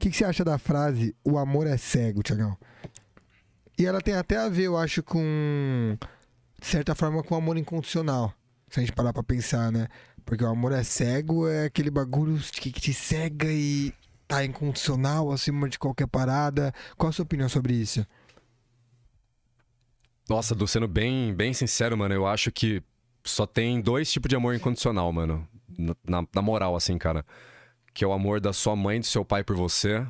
que, que você acha da frase o amor é cego, Tiagão? E ela tem até a ver, eu acho, com. De certa forma, com o amor incondicional. Se a gente parar pra pensar, né? Porque o amor é cego, é aquele bagulho que te cega e tá incondicional acima de qualquer parada. Qual a sua opinião sobre isso? Nossa, tô sendo bem, bem sincero, mano, eu acho que só tem dois tipos de amor incondicional, mano. Na, na moral, assim, cara que é o amor da sua mãe, do seu pai por você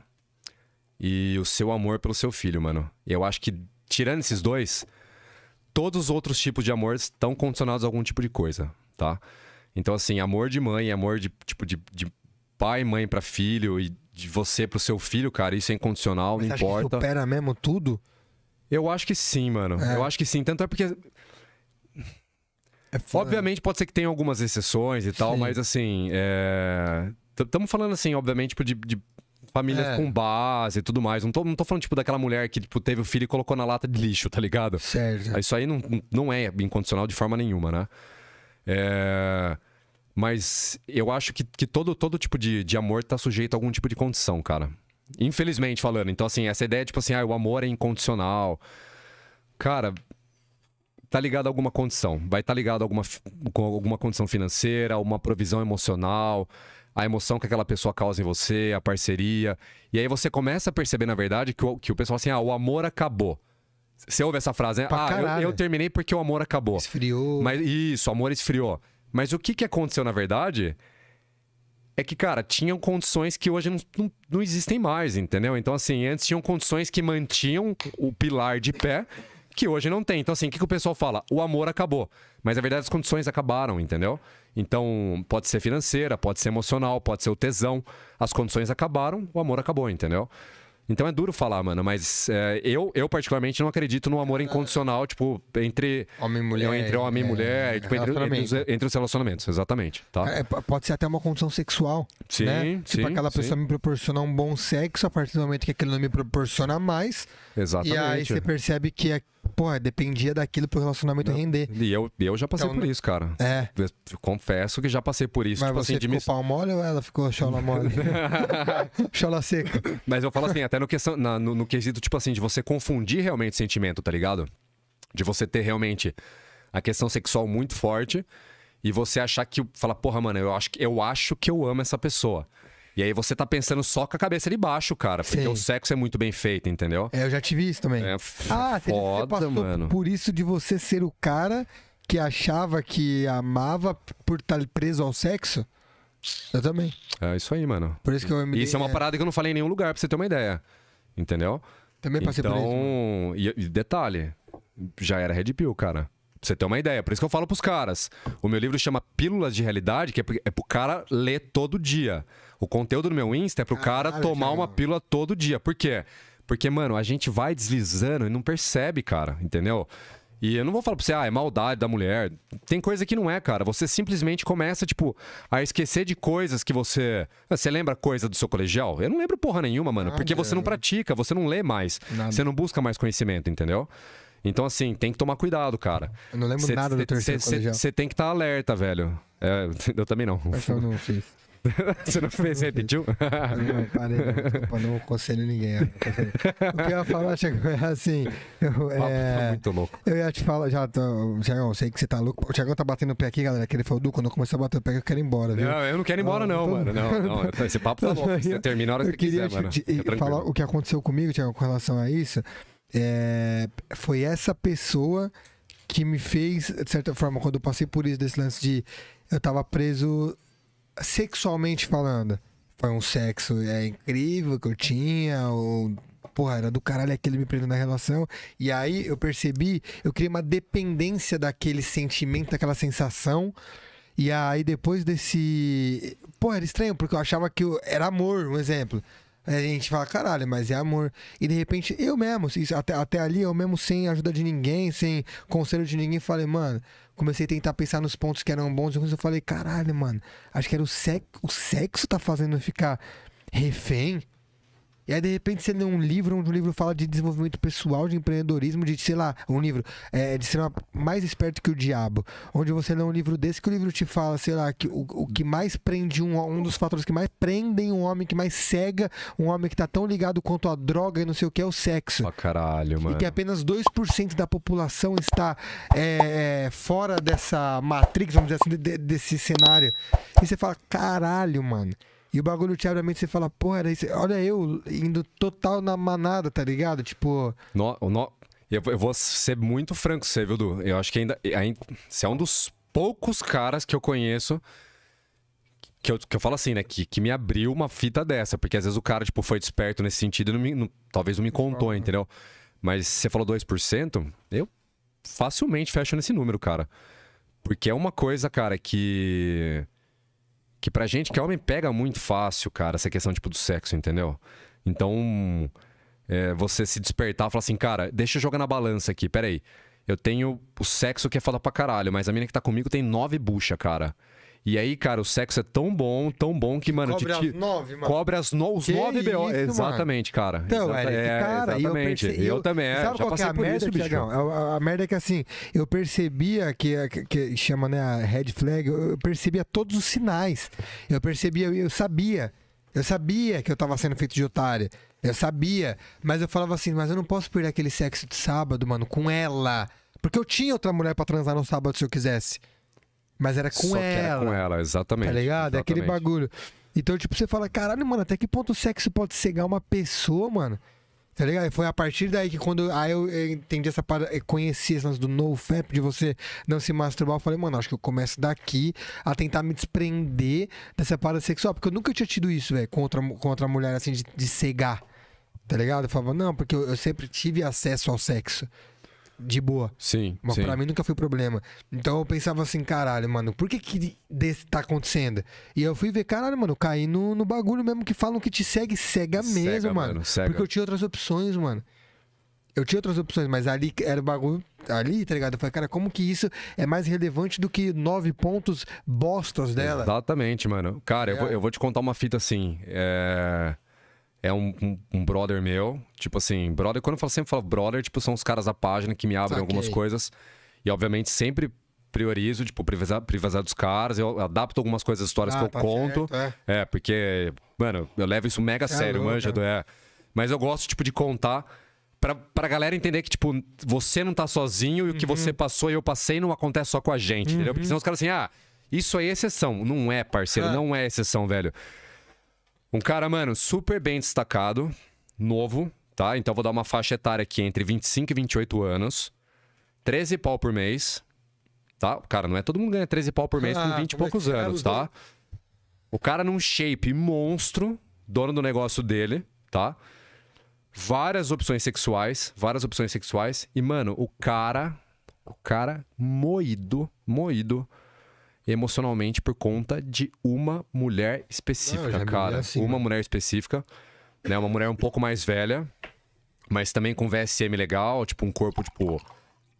e o seu amor pelo seu filho, mano. Eu acho que, tirando esses dois, todos os outros tipos de amor estão condicionados a algum tipo de coisa, tá? Então, assim, amor de mãe, amor de, tipo, de, de pai, mãe para filho e de você pro seu filho, cara, isso é incondicional, Mas não importa. Que supera mesmo tudo? Eu acho que sim, mano. É. Eu acho que sim. Tanto é porque. É né? Obviamente pode ser que tenha algumas exceções e tal, sim. mas assim, é... Estamos falando, assim, obviamente, tipo, de, de famílias é. com base e tudo mais. Não tô, não tô falando, tipo, daquela mulher que, tipo, teve o filho e colocou na lata de lixo, tá ligado? Certo. Ah, isso aí não, não é incondicional de forma nenhuma, né? É... Mas eu acho que, que todo, todo tipo de, de amor tá sujeito a algum tipo de condição, cara. Infelizmente falando. Então, assim, essa ideia, tipo assim, ah, o amor é incondicional. Cara, tá ligado a alguma condição. Vai estar tá ligado a alguma, alguma condição financeira, uma provisão emocional a emoção que aquela pessoa causa em você, a parceria. E aí você começa a perceber, na verdade, que o, que o pessoal assim, ah, o amor acabou. Você ouve essa frase, né? Pra ah, eu, eu, terminei porque o amor acabou. Esfriou. Mas, isso, o amor esfriou. Mas o que, que aconteceu, na verdade, é que, cara, tinham condições que hoje não, não, não existem mais, entendeu? Então, assim, antes tinham condições que mantinham o pilar de pé que hoje não tem. Então, assim, o que, que o pessoal fala? O amor acabou. Mas, na verdade, as condições acabaram, entendeu? Então, pode ser financeira, pode ser emocional, pode ser o tesão. As condições acabaram, o amor acabou, entendeu? Então é duro falar, mano, mas é, eu, eu particularmente não acredito no amor incondicional, tipo, entre homem e mulher, entre homem e é, mulher, é, tipo, entre, entre, os, entre, os, relacionamentos, exatamente, tá? É, pode ser até uma condição sexual, sim, né? Sim, tipo, aquela pessoa sim. me proporciona um bom sexo a partir do momento que aquilo não me proporciona mais. Exatamente. E aí você percebe que é porra, dependia daquilo pro relacionamento render. E eu, eu já passei então, por isso, cara. É. Eu confesso que já passei por isso. Mas tipo assim, você assim, ficou de pau mole ou ela ficou chola mole? chola seca. Mas eu falo assim, até no, questão, na, no, no quesito, tipo assim, de você confundir realmente sentimento, tá ligado? De você ter realmente a questão sexual muito forte e você achar que... Falar, porra, mano, eu acho, eu acho que eu amo essa pessoa. E aí você tá pensando só com a cabeça de baixo, cara. Porque Sei. o sexo é muito bem feito, entendeu? É, eu já tive isso também. É ah, foda, você passou mano. por isso de você ser o cara que achava que amava por estar tá preso ao sexo? Eu também. É isso aí, mano. Por isso que eu me Isso é uma é. parada que eu não falei em nenhum lugar, pra você ter uma ideia. Entendeu? Também passei então, por isso. Então, e, e detalhe, já era Red Pill, cara. Pra você ter uma ideia. Por isso que eu falo pros caras. O meu livro chama Pílulas de Realidade, que é, pro é cara ler todo dia. O conteúdo do meu Insta é pro Caralho, cara tomar uma pílula todo dia. Por quê? Porque, mano, a gente vai deslizando e não percebe, cara, entendeu? E eu não vou falar pra você, ah, é maldade da mulher. Tem coisa que não é, cara. Você simplesmente começa, tipo, a esquecer de coisas que você. Ah, você lembra coisa do seu colegial? Eu não lembro porra nenhuma, mano. Porque você não pratica, você não lê mais. Nada. Você não busca mais conhecimento, entendeu? Então, assim, tem que tomar cuidado, cara. Eu não lembro cê, nada do terceiro Você tem que estar tá alerta, velho. É, eu também não. Eu não fiz. Você não fez, repetiu? Não, parei, não, não aconselho ninguém. O que eu ia falar, Tiagão, é assim. Eu, tá é, muito louco. Eu ia te falar, já, Tiagão, sei que você tá louco. O Tiagão tá batendo o pé aqui, galera. Que ele falou, Du, quando eu começar a bater o pé, eu quero ir embora. Viu? Não, eu não quero ir embora, ah, não, tô... mano. Não, não, esse papo tá louco. Você termina a hora que eu quiser, te, mano. Te, falar o que aconteceu comigo, Tiagão, com relação a isso é, foi essa pessoa que me fez, de certa forma, quando eu passei por isso, desse lance de eu tava preso sexualmente falando. Foi um sexo é, incrível que eu tinha, ou porra, era do caralho aquele me prendendo na relação. E aí eu percebi, eu criei uma dependência daquele sentimento, daquela sensação. E aí depois desse. porra era estranho, porque eu achava que eu... era amor, um exemplo. É, a gente fala, caralho, mas é amor. E de repente, eu mesmo, assim, até, até ali, eu mesmo sem ajuda de ninguém, sem conselho de ninguém, falei, mano, comecei a tentar pensar nos pontos que eram bons e eu falei, caralho, mano, acho que era o sexo, o sexo tá fazendo eu ficar refém e aí, de repente, você lê um livro onde o livro fala de desenvolvimento pessoal, de empreendedorismo, de, sei lá, um livro é, de ser uma, mais esperto que o diabo. Onde você lê um livro desse que o livro te fala, sei lá, que o, o que mais prende um, um dos fatores que mais prendem um homem, que mais cega um homem que tá tão ligado quanto a droga e não sei o que é o sexo. Pra caralho, mano. E que apenas 2% da população está é, é, fora dessa matrix, vamos dizer assim, de, desse cenário. E você fala, caralho, mano. E o bagulho te abre a mente você fala, pô, era isso. Olha eu indo total na manada, tá ligado? Tipo. No, no... Eu, eu vou ser muito franco com você, viu, Du? Eu acho que ainda. ainda você é um dos poucos caras que eu conheço que eu, que eu falo assim, né? Que, que me abriu uma fita dessa. Porque às vezes o cara, tipo, foi desperto nesse sentido e não me, não, talvez não me contou, né? entendeu? Mas você falou 2%, eu facilmente fecho nesse número, cara. Porque é uma coisa, cara, que que pra gente que homem pega muito fácil, cara, essa questão tipo do sexo, entendeu? Então, é, você se despertar e falar assim, cara, deixa eu jogar na balança aqui, peraí. Eu tenho o sexo que é foda pra caralho, mas a menina que tá comigo tem nove bucha, cara. E aí, cara, o sexo é tão bom, tão bom que, mano, cobre te, as nove, mano. Cobre as no, os que nove BO. Exatamente, cara. Então, Exata, é, cara, exatamente. Eu, eu, eu também, é, sabe já qual que é a merda, isso, bicho. É a, a, merda é que assim, eu percebia que, que, chama, né, a red flag, eu percebia todos os sinais. Eu percebia, eu sabia. Eu sabia que eu tava sendo feito de otária Eu sabia. Mas eu falava assim, mas eu não posso perder aquele sexo de sábado, mano, com ela. Porque eu tinha outra mulher para transar no sábado se eu quisesse. Mas era com Só ela. Que era com ela, exatamente. Tá ligado? Exatamente. É aquele bagulho. Então, tipo, você fala, caralho, mano, até que ponto o sexo pode cegar uma pessoa, mano? Tá ligado? E foi a partir daí que quando aí eu entendi essa parada, conheci essas do nofap, de você não se masturbar, eu falei, mano, acho que eu começo daqui a tentar me desprender dessa parada sexual, porque eu nunca tinha tido isso, velho, com outra, com outra mulher, assim, de, de cegar, tá ligado? Eu falava, não, porque eu, eu sempre tive acesso ao sexo, de boa. Sim. Mas sim. pra mim nunca foi problema. Então eu pensava assim, caralho, mano, por que que desse tá acontecendo? E eu fui ver, caralho, mano, eu caí no, no bagulho mesmo que falam que te segue, cega mesmo, cega, mano. mano cega. Porque eu tinha outras opções, mano. Eu tinha outras opções, mas ali era o bagulho. Ali, tá ligado? Eu falei, cara, como que isso é mais relevante do que nove pontos bostas dela? Exatamente, mano. Cara, é. eu, vou, é. eu, vou, te contar uma fita assim. É é um, um, um, brother meu. Tipo assim, brother, quando eu falo, sempre falo brother, tipo, são os caras da página que me abrem okay. algumas coisas. E obviamente sempre priorizo, tipo, privatizar, dos caras, eu adapto algumas coisas, histórias ah, que eu tá conto. Certo, é. é. porque, mano, eu levo isso mega é sério, manja, é. é. Mas eu gosto, tipo, de contar pra, pra galera entender que, tipo, você não tá sozinho e o que uhum. você passou e eu passei não acontece só com a gente, uhum. entendeu? Porque uhum. senão os caras assim, ah, isso aí é exceção. Não é, parceiro, ah. não é exceção, velho. Um cara, mano, super bem destacado, novo, tá? Então vou dar uma faixa etária aqui entre 25 e 28 anos. 13 pau por mês, tá? Cara, não é todo mundo ganha 13 pau por mês ah, com 20 e é poucos é anos, tá? O cara num shape monstro, dono do negócio dele, tá? Várias opções sexuais, várias opções sexuais. E, mano, o cara, o cara moído, moído emocionalmente por conta de uma mulher específica, cara. Assim, uma mulher específica, né? Uma mulher um pouco mais velha, mas também com VSM legal, tipo um corpo tipo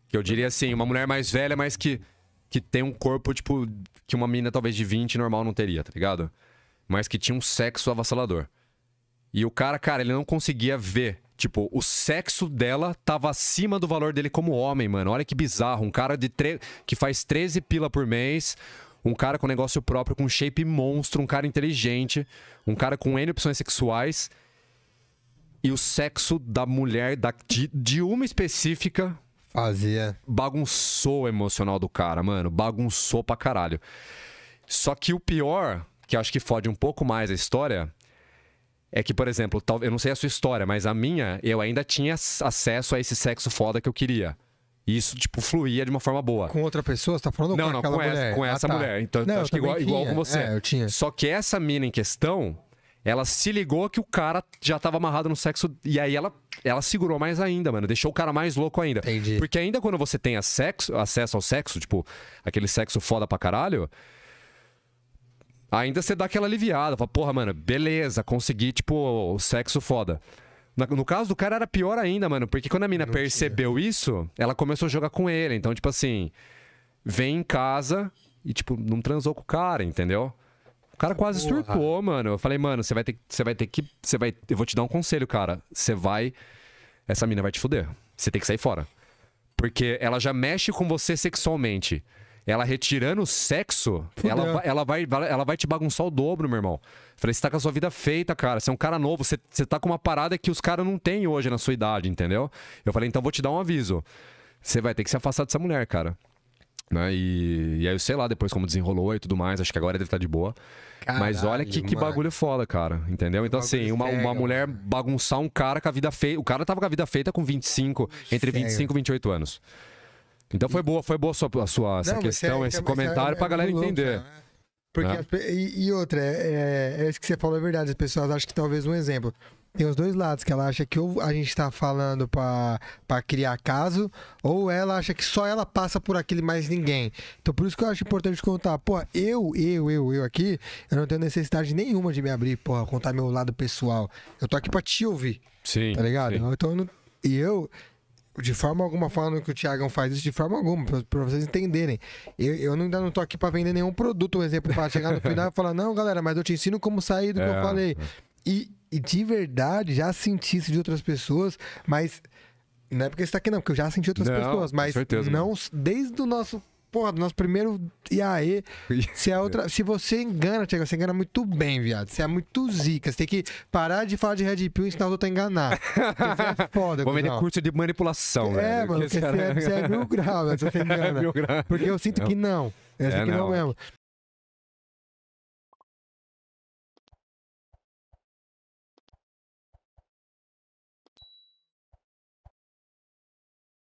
que eu diria assim, uma mulher mais velha, mas que que tem um corpo tipo que uma menina talvez de 20 normal não teria, tá ligado? Mas que tinha um sexo avassalador. E o cara, cara, ele não conseguia ver Tipo, o sexo dela tava acima do valor dele como homem, mano. Olha que bizarro. Um cara de tre... que faz 13 pila por mês, um cara com negócio próprio, com shape monstro, um cara inteligente, um cara com N opções sexuais. E o sexo da mulher, da... De, de uma específica, Fazia. Bagunçou o emocional do cara, mano. Bagunçou pra caralho. Só que o pior, que acho que fode um pouco mais a história, é que, por exemplo, tal, eu não sei a sua história, mas a minha, eu ainda tinha acesso a esse sexo foda que eu queria. E isso, tipo, fluía de uma forma boa. Com outra pessoa, você tá falando não, com não, com mulher? Essa, com ah, essa tá. mulher. Então, não, acho que igual, igual, com você. É, eu tinha. Só que essa mina em questão, ela se ligou que o cara já tava amarrado no sexo. E aí ela, ela segurou mais ainda, mano. Deixou o cara mais louco ainda. Entendi. Porque ainda quando você tem sexo, acesso ao sexo, tipo, aquele sexo foda pra caralho, ainda você dá aquela aliviada. Fala, porra, mano, beleza, consegui, tipo, o sexo foda. No caso do cara era pior ainda, mano, porque quando a mina Não percebeu tinha. isso, ela começou a jogar com ele. Então, tipo assim, vem em casa e, tipo, não transou com o cara, entendeu? O cara quase Porra. surtou, mano. Eu falei, mano, você vai ter, você vai ter que. Você vai, eu vou te dar um conselho, cara. Você vai. Essa mina vai te fuder. Você tem que sair fora. Porque ela já mexe com você sexualmente ela retirando o sexo, ela, ela, vai, ela vai te bagunçar o dobro, meu irmão. Falei, você tá com a sua vida feita, cara. Você é um cara novo, você, você tá com uma parada que os caras não têm hoje na sua idade, entendeu? Eu falei, então vou te dar um aviso. Você vai ter que se afastar dessa mulher, cara. Né? E, e aí, eu sei lá depois como desenrolou e tudo mais. Acho que agora deve estar tá de boa. Caralho, Mas olha que, que bagulho foda, cara. Entendeu? Então, assim, uma, uma mulher bagunçar um cara com a vida feita. O cara tava com a vida feita com 25, entre 25 e 28 anos. Então foi boa, foi boa a sua, a sua essa não, questão, é, é esse é, comentário é, para a galera entender. Louco, né? Porque né? as, e, e, outra, é, é, é, isso que você falou é verdade. As pessoas acham que talvez um exemplo. Tem os dois lados, que ela acha que ou a gente está falando para criar caso, ou ela acha que só ela passa por aquilo e mais ninguém. Então por isso que eu acho importante contar, pô, eu, eu, eu, eu aqui, eu não tenho necessidade nenhuma de me abrir, porra, contar meu lado pessoal. Eu tô aqui para te ouvir. Sim. Tá ligado? Sim. Então eu não, e eu, de forma alguma falando que o Thiagão faz isso, de forma alguma, pra, vocês entenderem. Eu, eu ainda não tô aqui pra vender nenhum produto, um exemplo, pra chegar no final e falar, não, galera, mas eu te ensino como sair do é, que eu é. falei. E, e de verdade, já senti isso de outras pessoas, mas. Não é porque está aqui, não, porque eu já senti outras não, pessoas, mas certeza, não, desde o nosso porra, do nosso primeiro IAE. Se, é outra, se você engana, Tiago, você engana muito bem, viado. Você é muito zica. Você tem que parar de falar de Red Pill e ensinar o outro a enganar. Você é foda, Vou vender curso de manipulação, é, velho. Mano, porque você, é, você é mil graus você é, engana. É mil graus. Porque eu sinto não. que não. Eu é, sinto que não. não mesmo.